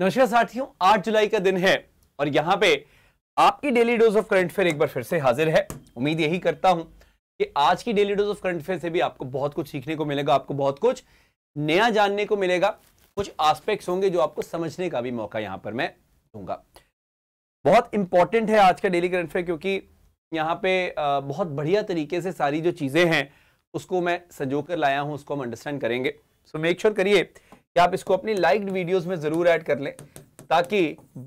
नमस्कार साथियों 8 जुलाई का दिन है और यहाँ पे आपकी daily dose of current affair एक बार फिर से हाजिर है उम्मीद यही करता हूं कि आज की daily dose of current affair से भी आपको बहुत कुछ सीखने को मिलेगा आपको बहुत कुछ नया जानने को मिलेगा कुछ एस्पेक्ट्स होंगे जो आपको समझने का भी मौका यहाँ पर मैं दूंगा बहुत इंपॉर्टेंट है आज का डेली करंट अफेयर क्योंकि यहाँ पे बहुत बढ़िया तरीके से सारी जो चीज़ें हैं उसको मैं संजो कर लाया हूँ उसको हम अंडरस्टैंड करेंगे सो मेक श्योर करिए कि आप इसको अपनी लाइक्ड वीडियोस में जरूर ऐड कर लें ताकि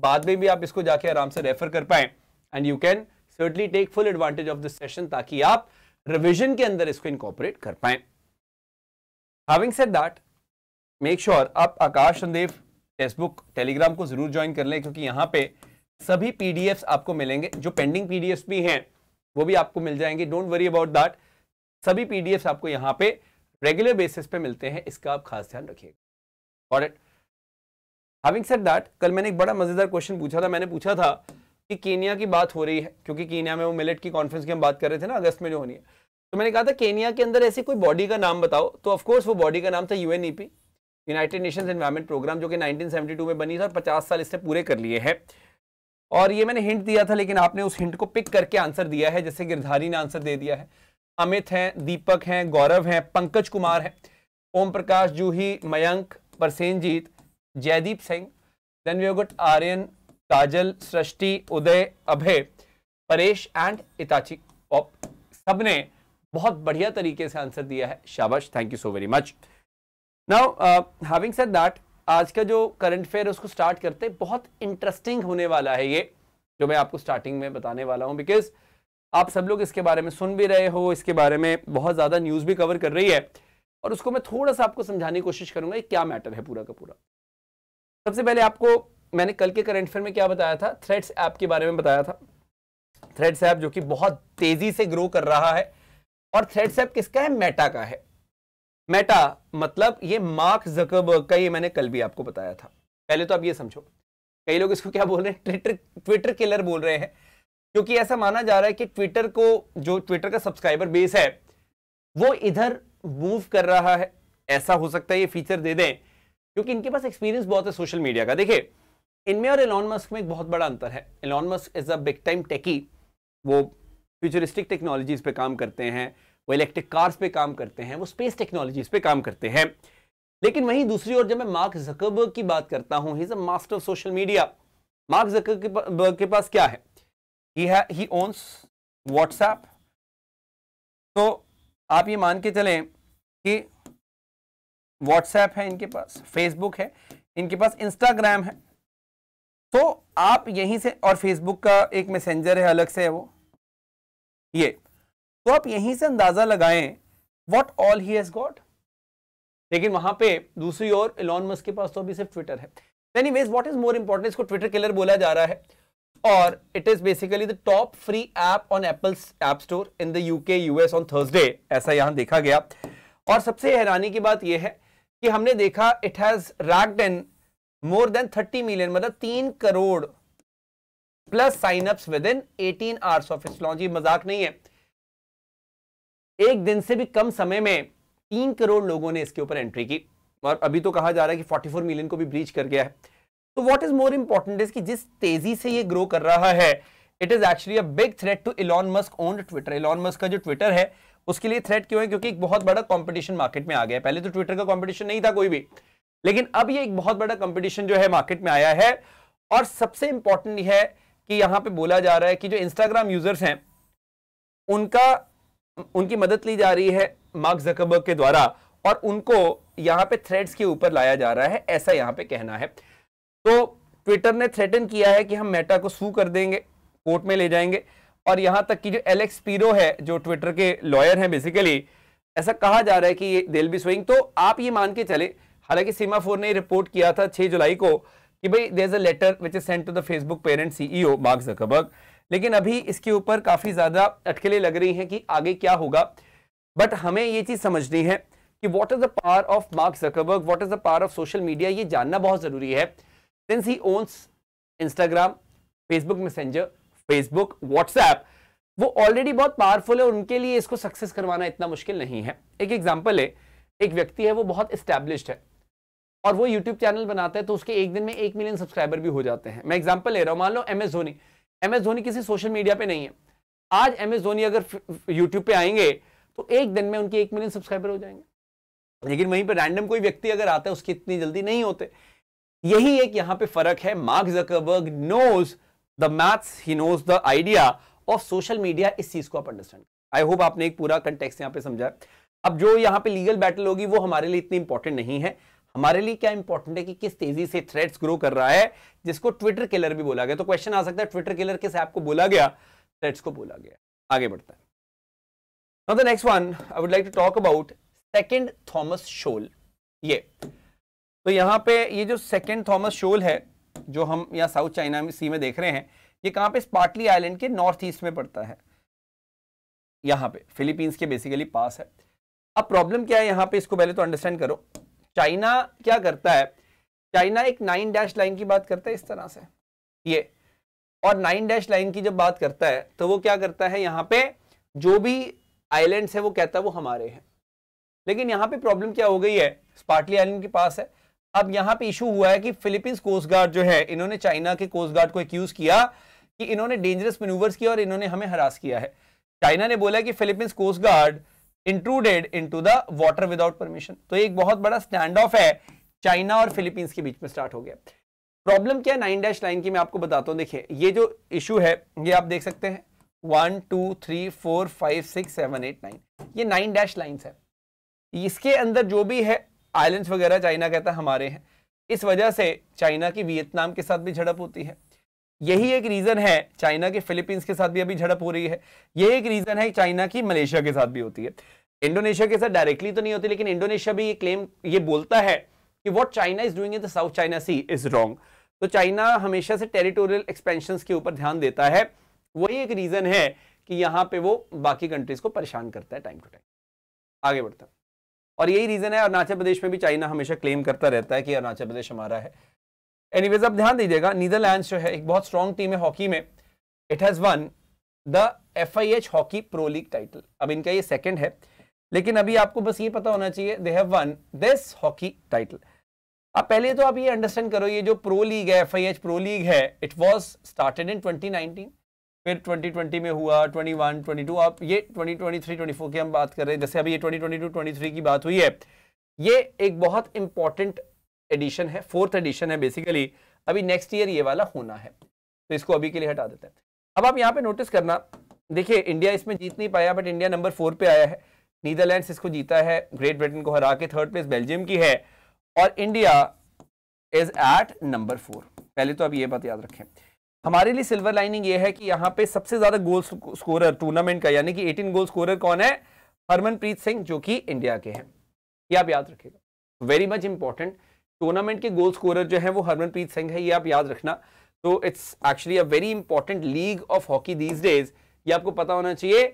बाद में भी आप इसको जाके आराम से रेफर कर पाए and you can certainly take full advantage of this session ताकि आप रिविजन के अंदर इसको इनकॉपरेट कर पाए having said that make sure आप आकाश संदेव फेसबुक टेलीग्राम को जरूर ज्वाइन कर लें क्योंकि यहां पे सभी पीडीएफ्स आपको मिलेंगे जो पेंडिंग पीडीएफ्स भी हैं वो भी आपको मिल जाएंगे डोंट वरी अबाउट दैट सभी पीडीएफ्स आपको यहां पे रेगुलर बेसिस पे मिलते हैं इसका आप खास ध्यान रखिएगा got it having said that कल मैंने एक बड़ा मजेदार क्वेश्चन पूछा था मैंने पूछा था कि केनिया की बात हो रही है क्योंकि केनिया में वो मिलेट की कॉन्फ्रेंस की हम बात कर रहे थे ना अगस्त में जो होनी है तो मैंने कहा था केनिया के अंदर ऐसी कोई बॉडी का नाम बताओ तो ऑफकोर्स वो बॉडी का नाम था UNEP United Nations environment programme जो कि 1972 में बनी था और 50 साल इससे पूरे कर लिए हैं और ये मैंने हिंट दिया था लेकिन आपने उस हिंट को पिक करके आंसर दिया है जैसे गिरधारी ने आंसर दे दिया है अमित हैं दीपक हैं गौरव हैं पंकज कुमार हैं Om Prakash Juhi Mayank Prasenjit Jaideep Singh then we got Aryan Kajal Srishti Uday Abhay Paresh and Itachi pop सब ने बहुत बढ़िया तरीके से आंसर दिया है शाबाश thank you so very much now having said that आज का जो करंट अफेयर उसको स्टार्ट करते हैं बहुत इंटरेस्टिंग होने वाला है ये जो मैं आपको स्टार्टिंग में बताने वाला हूं बिकॉज आप सब लोग इसके बारे में सुन भी रहे हो इसके बारे में बहुत ज़्यादा न्यूज़ भी कवर कर रही है और उसको मैं थोड़ा सा आपको समझाने की कोशिश करूंगा क्या मैटर है पूरा का पूरा सबसे पहले आपको मैंने कल के करंट अफेयर में क्या बताया था थ्रेड्स ऐप के बारे में बताया था थ्रेड्स ऐप जो कि बहुत तेजी से ग्रो कर रहा है और थ्रेड्स ऐप किसका है मेटा का है मेटा मतलब ये मार्क जकरबर्ग का ये मैंने कल भी आपको बताया था पहले तो आप ये समझो कई लोग इसको क्या बोल रहे हैं ट्विटर ट्विटर किलर बोल रहे हैं क्योंकि ऐसा माना जा रहा है कि ट्विटर को जो ट्विटर का सब्सक्राइबर बेस है वो इधर मूव कर रहा है ऐसा हो सकता है ये फीचर दे दें क्योंकि इनके पास एक्सपीरियंस बहुत है सोशल मीडिया का देखिए इनमें और एलॉन मस्क में एक बहुत बड़ा अंतर है Elon Musk is a big time techie वो फ्यूचरिस्टिक टेक्नोलॉजीज पे काम करते हैं वो इलेक्ट्रिक कार्स पे काम करते हैं वो स्पेस टेक्नोलॉजीज पे काम करते हैं लेकिन वहीं दूसरी ओर जब मैं मार्क जकबर्ग की बात करता हूँ he is a master of social media Mark Zuckerberg के पास क्या है ही ओन्स व्हाट्सएप तो आप ये मान के चलें कि व्हाट्सएप है इनके पास फेसबुक है इनके पास इंस्टाग्राम है तो आप यहीं से और फेसबुक का एक मैसेंजर है अलग से है वो ये तो आप यहीं से अंदाज़ा लगाएं what all he has got लेकिन वहां पे दूसरी ओर इलॉन मस्क के पास तो अभी सिर्फ ट्विटर है anyways what is more important इसको ट्विटर किलर बोला जा रहा है और it is basically the top free app on Apple's app store in the UK US on Thursday ऐसा यहां देखा गया और सबसे हैरानी की बात यह है कि हमने देखा it has raked in more than thirty million मतलब तीन crore plus signups within eighteen hours of it's मजाक नहीं है एक दिन से भी कम समय में तीन करोड़ लोगों ने इसके ऊपर एंट्री की और अभी तो कहा जा रहा है कि 44 मिलियन को भी ब्रीच कर गया है तो what is more important is कि जिस तेजी से ये ग्रो कर रहा है it is actually a big threat to Elon Musk own Twitter Elon Musk का जो ट्विटर है उसके लिए थ्रेट क्यों है क्योंकि एक बहुत बड़ा कंपटीशन मार्केट में आ गया पहले तो ट्विटर का कंपटीशन नहीं था कोई भी लेकिन अब ये एक बहुत बड़ा कंपटीशन जो है मार्केट में आया है और सबसे इंपॉर्टेंट है कि यहाँ पे बोला जा रहा है कि जो इंस्टाग्राम यूजर्स हैं उनका उनकी मदद ली जा रही है मार्क जकबर्ग के द्वारा और उनको यहाँ पे थ्रेड्स के ऊपर लाया जा रहा है ऐसा यहाँ पे कहना है तो ट्विटर ने थ्रेटन किया है कि हम मेटा को सू कर देंगे कोर्ट में ले जाएंगे और यहां तक कि जो एलेक्स पीरो है जो ट्विटर के लॉयर हैं बेसिकली ऐसा कहा जा रहा है कि ये दिल बी स्विंग तो आप ये मान के चले हालांकि सीमा फोर ने रिपोर्ट किया था 6 जुलाई को कि भाई there is a letter which is sent to the Facebook parent CEO Mark Zuckerberg लेकिन अभी इसके ऊपर काफ़ी ज़्यादा अटकेले लग रही हैं कि आगे क्या होगा बट हमें ये चीज़ समझनी है कि what is the power of Mark Zuckerberg what is the power of social media ये जानना बहुत ज़रूरी है since he owns Instagram Facebook Messenger Facebook WhatsApp वो ऑलरेडी बहुत पावरफुल है उनके लिए इसको सक्सेस करवाना इतना मुश्किल नहीं है एक एग्जाम्पल है एक व्यक्ति है वो बहुत स्टैब्लिश है और वो यूट्यूब चैनल बनाता है तो उसके एक दिन में एक मिलियन सब्सक्राइबर भी हो जाते हैं मैं एग्जाम्पल ले रहा हूँ मान लो M S Dhoni M S Dhoni किसी सोशल मीडिया पर नहीं है आज एम एस धोनी अगर यूट्यूब पर आएंगे तो एक दिन में उनके एक मिलियन सब्सक्राइबर हो जाएंगे लेकिन वहीं पर रैंडम कोई व्यक्ति अगर आता है उसकी इतनी जल्दी नहीं होते यही एक यहाँ पे फर्क है Mark Zuckerberg knows the maths he knows the idea of social media इस चीज को आप अंडरस्टैंड आई होप आपने एक पूरा कंटेक्स यहां पे समझा अब जो यहाँ पे लीगल बैटल होगी वो हमारे लिए इतनी इंपॉर्टेंट नहीं है हमारे लिए क्या इंपॉर्टेंट है कि किस तेजी से थ्रेड्स ग्रो कर रहा है जिसको ट्विटर किलर भी बोला गया तो क्वेश्चन आ सकता है ट्विटर किलर किस ऐप को बोला गया थ्रेड्स को बोला गया आगे बढ़ता है next one I would like to talk about talk Thomas Shoal ये तो यहां पे ये जो सेकेंड थॉमस शोल है जो हम यहाँ साउथ चाइना में सी में देख रहे हैं ये कहाँ पे स्पार्टली आइलैंड के नॉर्थ ईस्ट में पड़ता है यहाँ पे फिलीपींस के बेसिकली पास है अब प्रॉब्लम क्या है यहाँ पे इसको पहले तो अंडरस्टैंड करो चाइना क्या करता है चाइना एक नाइन डैश लाइन की बात करता है इस तरह से ये और नाइन डैश लाइन की जब बात करता है तो वो क्या करता है यहाँ पे जो भी आइलैंड्स है वो कहता है वो हमारे हैं लेकिन यहाँ पे प्रॉब्लम क्या हो गई है स्पार्टली आइलैंड के पास है अब यहां पे इशू हुआ है कि फिलीपींस कोस्ट गार्ड जो है इन्होंने चाइना के कोस्ट गार्ड को एक्यूज किया कि इन्होंने डेंजरस मेनूवर्स किया और इन्होंने हमें हरास किया है चाइना ने बोला कि Philippines coast guard intruded into the water without permission तो एक बहुत बड़ा स्टैंड ऑफ है चाइना और फिलीपींस के बीच में स्टार्ट हो गया प्रॉब्लम क्या है नाइन डैश लाइन की मैं आपको बताता हूँ देखिए ये जो इशू है ये आप देख सकते हैं one two three four five six seven eight nine ये नाइन डैश लाइन्स है इसके अंदर जो भी है आइलैंड्स वगैरह चाइना कहता है हमारे हैं इस वजह से चाइना की वियतनाम के साथ भी झड़प होती है यही एक रीज़न है चाइना के फिलीपींस के साथ भी अभी झड़प हो रही है यही एक रीज़न है चाइना की मलेशिया के साथ भी होती है इंडोनेशिया के साथ डायरेक्टली तो नहीं होती लेकिन इंडोनेशिया भी ये क्लेम ये बोलता है कि what China is doing in the South China Sea is wrong तो चाइना हमेशा से टेरिटोरियल एक्सपेंशन के ऊपर ध्यान देता है वही एक रीज़न है कि यहाँ पे वो बाकी कंट्रीज को परेशान करता है टाइम टू टाइम आगे बढ़ता है और यही रीज़न है अरुणाचल प्रदेश में भी चाइना हमेशा क्लेम करता रहता है कि अरुणाचल प्रदेश हमारा है एनीवेज अब ध्यान दीजिएगा नीदरलैंड्स जो है एक बहुत स्ट्रॉन्ग टीम है हॉकी में it has won the F I H hockey pro league title अब इनका ये सेकेंड है लेकिन अभी आपको बस ये पता होना चाहिए they have won this hockey title अब पहले तो आप ये अंडरस्टैंड करो ये जो प्रो लीग है एफ प्रो लीग है it was started in twenty फिर 2020 में हुआ 21, 22 आप ये 2023, 24 की हम बात कर रहे हैं जैसे अभी ये 2022, 23 की बात हुई है ये एक बहुत इंपॉर्टेंट एडिशन है फोर्थ एडिशन है बेसिकली अभी नेक्स्ट ईयर ये वाला होना है तो इसको अभी के लिए हटा देते हैं अब आप यहाँ पे नोटिस करना देखिए इंडिया इसमें जीत नहीं पाया बट इंडिया नंबर फोर पे आया है नीदरलैंड्स इसको जीता है ग्रेट ब्रिटेन को हरा के थर्ड प्लेस बेल्जियम की है और India is at number four पहले तो आप ये बात याद रखें हमारे लिए सिल्वर लाइनिंग ये है कि यहाँ पे सबसे ज्यादा गोल स्कोरर टूर्नामेंट का यानी कि 18 गोल स्कोरर कौन है हरमनप्रीत सिंह जो कि इंडिया के हैं ये आप याद रखिएगा वेरी मच इंपॉर्टेंट टूर्नामेंट के गोल स्कोरर जो है वो हरमनप्रीत सिंह है ये आप याद रखना तो it's actually a very important league of hockey these days ये आपको पता होना चाहिए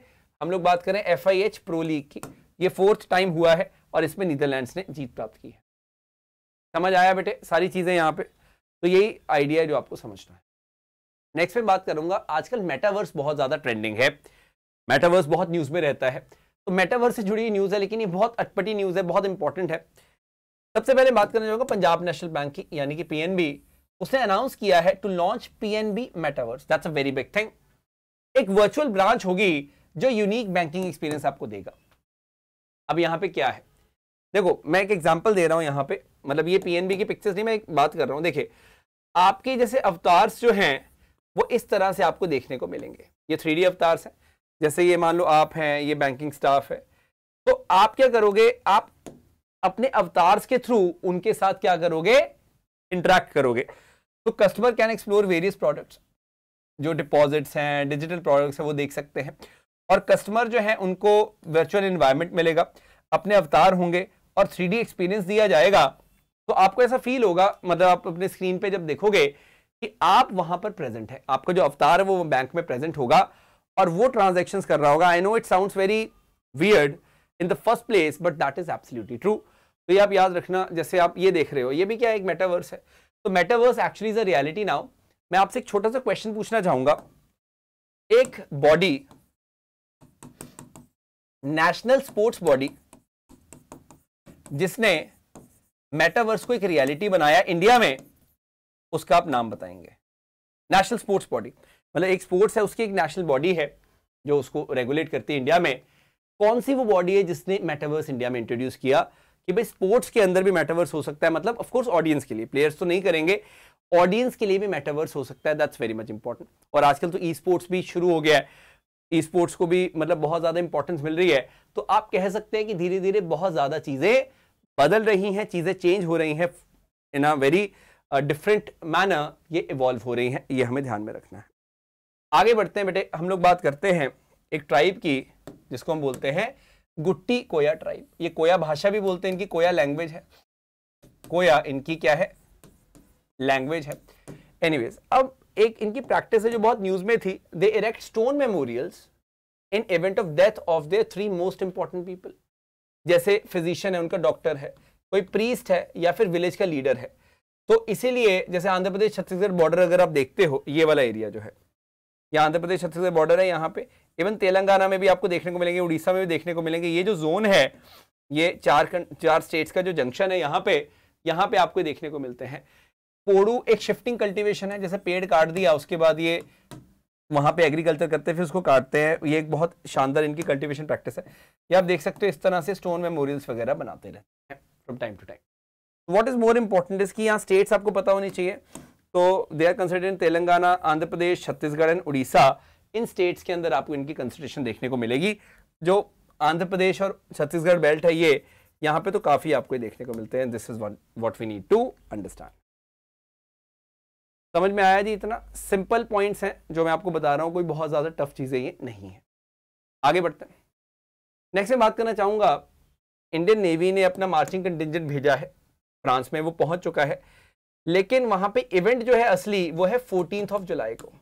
हम लोग बात करें F I H pro league की ये फोर्थ टाइम हुआ है और इसमें नीदरलैंड्स ने जीत प्राप्त की है समझ आया बेटे सारी चीज़ें यहाँ पे तो यही आइडिया है जो आपको समझना है नेक्स्ट में बात करूंगा आजकल मेटावर्स बहुत ज़्यादा ट्रेंडिंग है मेटावर्स बहुत न्यूज़ में रहता है तो मेटावर्स से जुड़ी न्यूज़ है लेकिन ये बहुत अटपटी न्यूज़ है बहुत इंपॉर्टेंट है सबसे पहले बात करना चाहूंगा पंजाब नेशनल बैंक की यानी कि पीएनबी उसने अनाउंस किया है to launch PNB metaverse that's a very big thing एक वर्चुअल ब्रांच होगी जो यूनिक बैंकिंग एक्सपीरियंस आपको देगा अब यहाँ पे क्या है देखो मैं एक एग्जाम्पल दे रहा हूँ यहाँ पे मतलब ये पीएनबी की पिक्चर्स नहीं मैं एक बात कर रहा हूँ देखिए आपके जैसे अवतार्स जो हैं वो इस तरह से आपको देखने को मिलेंगे ये थ्री डी अवतार्स हैं जैसे ये मान लो आप हैं ये बैंकिंग स्टाफ है तो आप क्या करोगे आप अपने अवतार्स के थ्रू उनके साथ क्या करोगे इंटरेक्ट करोगे तो customer can explore various products जो डिपॉजिट्स हैं डिजिटल प्रोडक्ट्स हैं वो देख सकते हैं और कस्टमर जो है उनको वर्चुअल इन्वायरमेंट मिलेगा अपने अवतार होंगे और थ्री एक्सपीरियंस दिया जाएगा तो आपको ऐसा फील होगा मतलब आप अपने स्क्रीन पर जब देखोगे कि आप वहां पर प्रेजेंट है आपका जो अवतार है वो बैंक में प्रेजेंट होगा और वो ट्रांजेक्शन कर रहा होगा I know it sound very weird in the first place but that is absolutely true तो ये आप याद रखना जैसे आप ये देख रहे हो ये भी क्या एक मेटावर्स है तो metaverse actually is a reality now मैं आपसे एक छोटा सा क्वेश्चन पूछना चाहूंगा एक बॉडी नेशनल स्पोर्ट्स बॉडी जिसने मेटावर्स को एक रियलिटी बनाया इंडिया में उसका आप नाम बताएंगे नेशनल स्पोर्ट्स बॉडी मतलब एक स्पोर्ट्स है उसकी एक नेशनल बॉडी है जो उसको रेगुलेट करती है इंडिया में कौन सी वो बॉडी है जिसने मेटावर्स इंडिया में इंट्रोड्यूस किया कि भाई स्पोर्ट्स के अंदर भी मेटावर्स हो सकता है मतलब ऑफकोर्स ऑडियंस के लिए प्लेयर्स तो नहीं करेंगे ऑडियंस के लिए भी मेटावर्स हो सकता है दैट्स वेरी मच इंपॉर्टेंट और आजकल तो ई स्पोर्ट्स भी शुरू हो गया है ई स्पोर्ट्स को भी मतलब बहुत ज़्यादा इंपॉर्टेंस मिल रही है तो आप कह सकते हैं कि धीरे धीरे बहुत ज़्यादा चीज़ें बदल रही हैं चीज़ें चेंज हो रही हैं in a very different manner ये इवॉल्व हो रही हैं ये हमें ध्यान में रखना है आगे बढ़ते हैं बेटे हम लोग बात करते हैं एक ट्राइब की जिसको हम बोलते हैं गुट्टी कोया ट्राइब ये कोया भाषा भी बोलते हैं इनकी कोया लैंग्वेज है कोया इनकी क्या है लैंग्वेज है एनीवेज अब एक इनकी प्रैक्टिस है जो बहुत न्यूज में थी they erect stone memorials in event of death of their three most important people जैसे फिजिशियन है उनका डॉक्टर है कोई प्रीस्ट है या फिर विलेज का लीडर है तो इसीलिए जैसे आंध्र प्रदेश छत्तीसगढ़ बॉर्डर अगर आप देखते हो ये वाला एरिया जो है यह आंध्र प्रदेश छत्तीसगढ़ बॉर्डर है यहाँ पे इवन तेलंगाना में भी आपको देखने को मिलेंगे उड़ीसा में भी देखने को मिलेंगे ये जो जोन है ये चार चार स्टेट्स का जो जंक्शन है यहाँ पे यहाँ पे आपको देखने को मिलते हैं पोडू एक शिफ्टिंग कल्टीवेशन है जैसे पेड़ काट दिया उसके बाद ये वहाँ पे एग्रीकल्चर करते हैं फिर उसको काटते हैं ये एक बहुत शानदार इनकी कल्टीवेशन प्रैक्टिस है ये आप देख सकते हो इस तरह से स्टोन मेमोरियल्स वगैरह बनाते रहते हैं from time to time what is more important इसकी यहाँ स्टेट्स आपको पता होनी चाहिए तो they are consider Telangana Andhra Pradesh Chhattisgarh and Orissa इन स्टेट्स के अंदर आपको इनकी कंसिडरेशन देखने को मिलेगी जो आंध्र प्रदेश और छत्तीसगढ़ बेल्ट है ये यहाँ पे तो काफ़ी आपको देखने को मिलते हैं this is what we need to understand समझ में आया जी इतना सिंपल पॉइंट्स हैं जो मैं आपको बता रहा हूँ कोई बहुत ज़्यादा टफ चीज़ें ये नहीं है आगे बढ़ते हैं नेक्स्ट मैं बात करना चाहूँगा इंडियन नेवी ने अपना मार्चिंग कंटिजेंट भेजा है फ्रांस में वो पहुंच चुका है लेकिन वहां पे इवेंट जो है असली वो है फोर्टीन ऑफ जुलाई को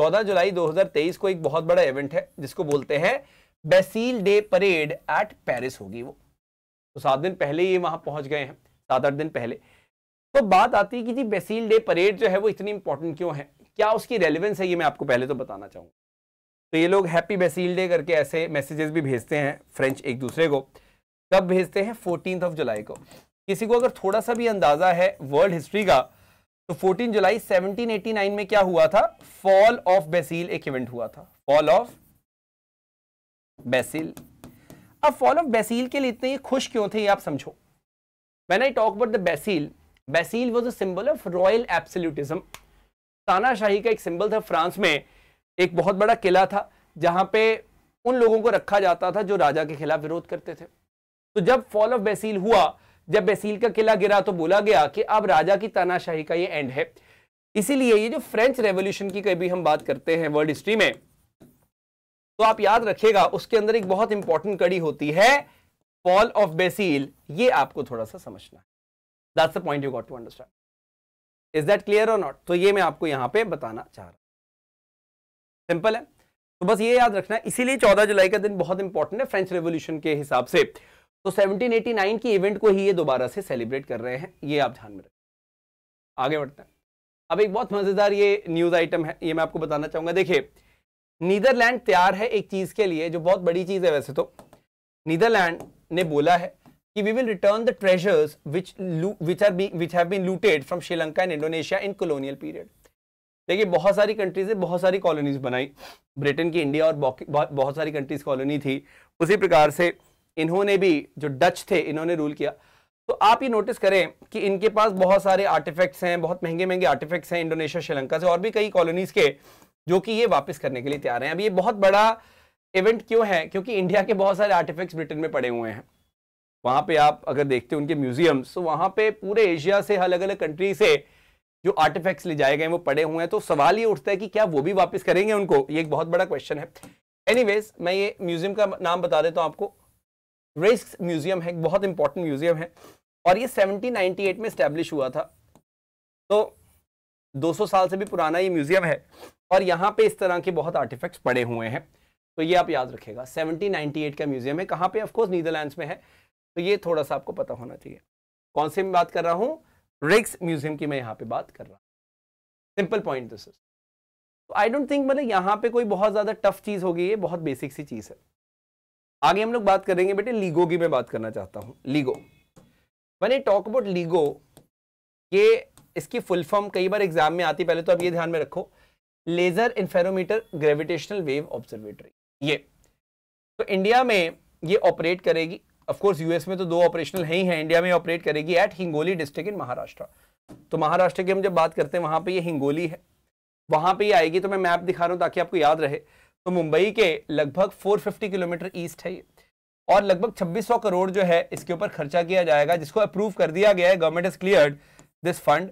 14 जुलाई 2023 को एक बहुत बड़ा इवेंट है जिसको बोलते हैं Bastille day parade at Paris होगी वो तो सात दिन पहले ही वहां पहुंच गए हैं सात आठ दिन पहले तो बात आती है कि जी बेसील डे परेड जो है वो इतनी इंपॉर्टेंट क्यों है क्या उसकी रेलिवेंस है ये मैं आपको पहले तो बताना चाहूंगा तो ये लोग हैप्पी बेसील डे करके ऐसे मैसेजेस भी भेजते हैं फ्रेंच एक दूसरे को कब भेजते हैं फोर्टीन ऑफ जुलाई को किसी को अगर थोड़ा सा भी अंदाजा है वर्ल्ड हिस्ट्री का तो 14 जुलाई 1789 में क्या हुआ था फॉल ऑफ बेसिल एक इवेंट हुआ था फॉल ऑफ बेसिल अब फॉल ऑफ बेसिल के लिए इतने खुश क्यों थे ये आप समझो when I talk about the Bastille Bastille was a symbol of royal absolutism तानाशाही का एक सिंबल था फ्रांस में एक बहुत बड़ा किला था जहां पे उन लोगों को रखा जाता था जो राजा के खिलाफ विरोध करते थे तो जब फॉल ऑफ बेसील हुआ जब बेसील का किला गिरा तो बोला गया कि अब राजा की तानाशाही का ये एंड है इसीलिए ये जो फ्रेंच रेवोल्यूशन की कभी हम बात करते हैं वर्ल्ड हिस्ट्री में तो आप याद रखिएगा उसके अंदर एक बहुत इंपॉर्टेंट कड़ी होती है फॉल ऑफ बेसिल ये आपको थोड़ा सा समझना है that's the point you got to understand is that clear और नॉट तो ये मैं आपको यहां पे बताना चाह रहा हूं सिंपल है तो बस ये याद रखना इसीलिए 14 जुलाई का दिन बहुत इंपॉर्टेंट है फ्रेंच रेवोल्यूशन के हिसाब से तो 1789 की इवेंट को ही ये दोबारा से सेलिब्रेट कर रहे हैं ये आप ध्यान में रखें आगे बढ़ते हैं अब एक बहुत मज़ेदार ये न्यूज़ आइटम है ये मैं आपको बताना चाहूंगा देखिए नीदरलैंड तैयार है एक चीज़ के लिए जो बहुत बड़ी चीज़ है वैसे तो नीदरलैंड ने बोला है कि we will return the treasures which which are which have been looted from Sri Lanka and Indonesia in colonial period देखिए बहुत सारी कंट्रीज ने बहुत सारी कॉलोनीज बनाई ब्रिटेन की इंडिया और बहुत सारी कंट्रीज कॉलोनी थी उसी प्रकार से इन्होंने भी जो डच थे इन्होंने रूल किया तो आप ये नोटिस करें कि इनके पास बहुत सारे आर्टिफैक्ट्स हैं बहुत महंगे महंगे आर्टिफैक्ट्स हैं इंडोनेशिया श्रीलंका से और भी कई कॉलोनीज़ के जो कि ये वापस करने के लिए तैयार हैं अब ये बहुत बड़ा इवेंट क्यों है क्योंकि इंडिया के बहुत सारे आर्टिफैक्ट्स ब्रिटेन में पड़े हुए हैं वहाँ पर आप अगर देखते हैं उनके म्यूजियम्स तो वहाँ पर पूरे एशिया से अलग अलग कंट्री से जो आर्टिफैक्ट्स ले जाए गए वो पड़े हुए हैं तो सवाल ये उठता है कि क्या वो भी वापस करेंगे उनको ये एक बहुत बड़ा क्वेश्चन है एनीवेज मैं ये म्यूजियम का नाम बता देता हूँ आपको रिस्क म्यूजियम है बहुत इंपॉर्टेंट म्यूजियम है और ये 1798 में स्टैब्लिश हुआ था तो 200 साल से भी पुराना ये म्यूजियम है और यहाँ पे इस तरह के बहुत आर्टिफैक्ट्स पड़े हुए हैं तो ये आप याद रखेगा 1798 का म्यूजियम है कहाँ पे ऑफकोर्स नीदरलैंड्स में है तो ये थोड़ा सा आपको पता होना चाहिए कौन से मैं बात कर रहा हूँ रिक्स म्यूजियम की मैं यहाँ पे बात कर रहा हूँ simple point this is I don't think मतलब यहाँ पे कोई बहुत ज़्यादा टफ चीज़ होगी ये बहुत बेसिक सी चीज़ है आगे हम लोग बात करेंगे बेटे लीगो की मैं बात करना चाहता हूं Lego wanna talk about Lego ये इसकी फुल फॉर्म कई बार एग्जाम में आती पहले तो आप ये ध्यान में रखो laser interferometer gravitational wave observatory ये तो इंडिया में ये ऑपरेट करेगी ऑफकोर्स यूएस में तो दो ऑपरेशनल है ही है इंडिया में ऑपरेट करेगी at Hingoli district in Maharashtra तो महाराष्ट्र की हम जब बात करते हैं वहां पर यह हिंगोली है वहां पर ये आएगी तो मैं मैप दिखा रहा हूं ताकि आपको याद रहे तो मुंबई के लगभग 450 किलोमीटर ईस्ट है ये और लगभग 2600 करोड़ जो है इसके ऊपर खर्चा किया जाएगा जिसको अप्रूव कर दिया गया है government is clear this fund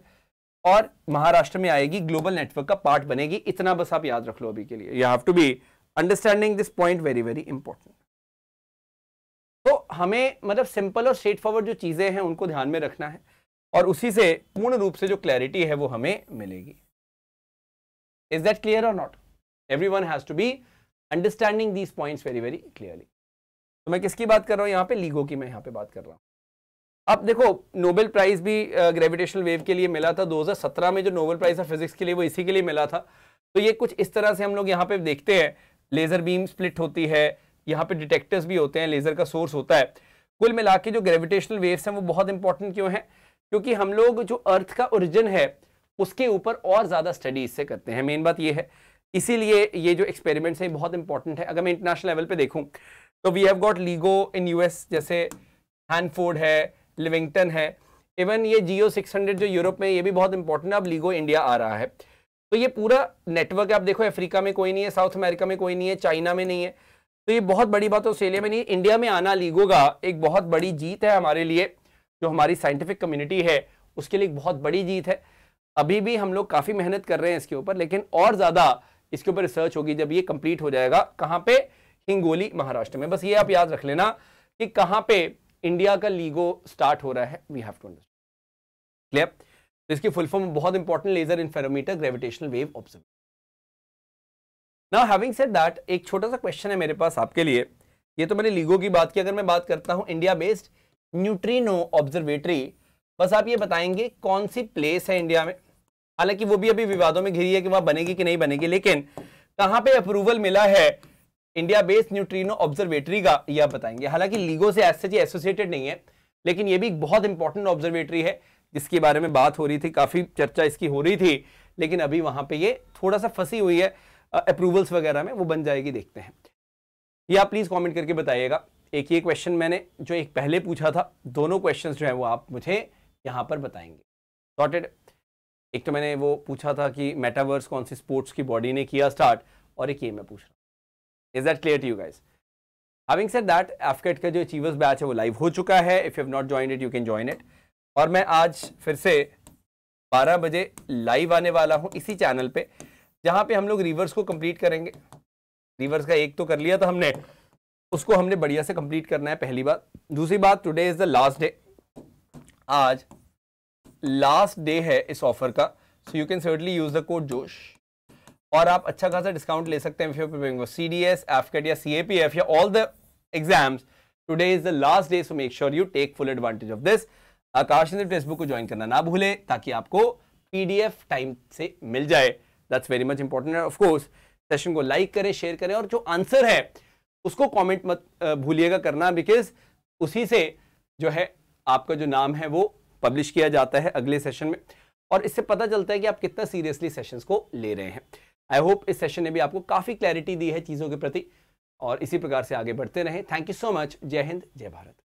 और महाराष्ट्र में आएगी ग्लोबल नेटवर्क का पार्ट बनेगी इतना बस आप याद रख लो अभी के लिए you have to be understanding this point very very important तो हमें मतलब सिंपल और स्ट्रेट फॉरवर्ड जो चीज़ें हैं उनको ध्यान में रखना है और उसी से पूर्ण रूप से जो क्लैरिटी है वो हमें मिलेगी इज दैट क्लियर और not everyone has to be understanding these points very very clearly तो मैं किसकी बात कर रहा हूँ यहाँ पे लीगो की मैं यहाँ पे बात कर रहा हूँ अब देखो नोबेल प्राइज़ भी ग्रेविटेशनल वेव के लिए मिला था 2017 में जो नोबेल प्राइज़ था फिजिक्स के लिए वो इसी के लिए मिला था तो ये कुछ इस तरह से हम लोग यहाँ पे देखते हैं लेज़र बीम स्प्लिट होती है यहाँ पे डिटेक्टर्स भी होते हैं लेज़र का सोर्स होता है कुल मिला के जो ग्रेविटेशनल वेव्स हैं वो बहुत इंपॉर्टेंट क्यों हैं क्योंकि हम लोग जो अर्थ का ओरिजिन है उसके ऊपर और ज़्यादा स्टडी इससे करते हैं मेन बात ये है इसीलिए ये जो एक्सपेरिमेंट्स हैं बहुत इंपॉर्टेंट है अगर मैं इंटरनेशनल लेवल पे देखूं तो we have got LIGO in US जैसे हैंडफोर्ड है लिविंगटन है इवन ये जियो 600 जो यूरोप में ये भी बहुत इंपॉर्टेंट है अब लीगो इंडिया आ रहा है तो ये पूरा नेटवर्क आप देखो अफ्रीका में कोई नहीं है साउथ अमेरिका में कोई नहीं है चाइना में नहीं है तो ये बहुत बड़ी बात ऑस्ट्रेलिया में नहीं इंडिया में आना लीगो का एक बहुत बड़ी जीत है हमारे लिए जो हमारी साइंटिफिक कम्युनिटी है उसके लिए एक बहुत बड़ी जीत है अभी भी हम लोग काफ़ी मेहनत कर रहे हैं इसके ऊपर लेकिन और ज़्यादा इसके ऊपर रिसर्च होगी जब ये कंप्लीट हो जाएगा कहाँ पे हिंगोली महाराष्ट्र में बस ये आप याद रख लेना कि कहाँ पे इंडिया का लीगो स्टार्ट हो रहा है we have to understand clear तो इसकी फुल फॉर्म बहुत important laser interferometer gravitational wave observe ना हैविंग सेड दैट एक छोटा सा क्वेश्चन है मेरे पास आपके लिए ये तो मैंने लीगो की बात की अगर मैं बात करता हूँ इंडिया बेस्ड न्यूट्रीनो ऑब्जर्वेटरी बस आप ये बताएंगे कौन सी प्लेस है इंडिया में हालांकि वो भी अभी विवादों में घिरी है कि वहां बनेगी कि नहीं बनेगी लेकिन कहां पे अप्रूवल मिला है इंडिया बेस्ड न्यूट्रीनो ऑब्जर्वेटरी का यह बताएंगे हालांकि लीगो से एस एसोसिएटेड नहीं है लेकिन यह भी एक बहुत इंपॉर्टेंट ऑब्जर्वेटरी है जिसके बारे में बात हो रही थी काफी चर्चा इसकी हो रही थी लेकिन अभी वहां पर ये थोड़ा सा फंसी हुई है अप्रूवल्स वगैरह में वो बन जाएगी देखते हैं या प्लीज़ कॉमेंट करके बताइएगा एक ये क्वेश्चन मैंने जो एक पहले पूछा था दोनों क्वेश्चंस जो है वो आप मुझे यहाँ पर बताएंगे एक तो मैंने वो पूछा था कि मेटावर्स कौन सी स्पोर्ट्स की बॉडी ने किया स्टार्ट और एक ये मैं पूछ रहा हूँ is that clear to you guys having said that एफकेट का जो अचीवर्स बैच है वो लाइव हो चुका है if you have not join it you can join it और मैं आज फिर से 12 बजे लाइव आने वाला हूँ इसी चैनल पे जहाँ पे हम लोग रिवर्स को कंप्लीट करेंगे रिवर्स का एक तो कर लिया था हमने उसको हमने बढ़िया से कंप्लीट करना है पहली बात दूसरी बात today is the last day आज लास्ट डे है इस ऑफर का so you can certainly use the code Josh और आप अच्छा खासा डिस्काउंट ले सकते हैं सी डी एस एफकेट या सी ए पी एफ या all the exams today is the last day so make sure you take full advantage of this Aakash ने फेसबुक को ज्वाइन करना ना भूले ताकि आपको पीडीएफ टाइम से मिल जाए that's very much important of course session को लाइक करें शेयर करें और जो आंसर है उसको कमेंट मत भूलिएगा करना बिकॉज उसी से जो है आपका जो नाम है वो पब्लिश किया जाता है अगले सेशन में और इससे पता चलता है कि आप कितना सीरियसली सेशंस को ले रहे हैं आई होप इस सेशन ने भी आपको काफ़ी क्लैरिटी दी है चीज़ों के प्रति और इसी प्रकार से आगे बढ़ते रहें थैंक यू सो मच जय हिंद जय भारत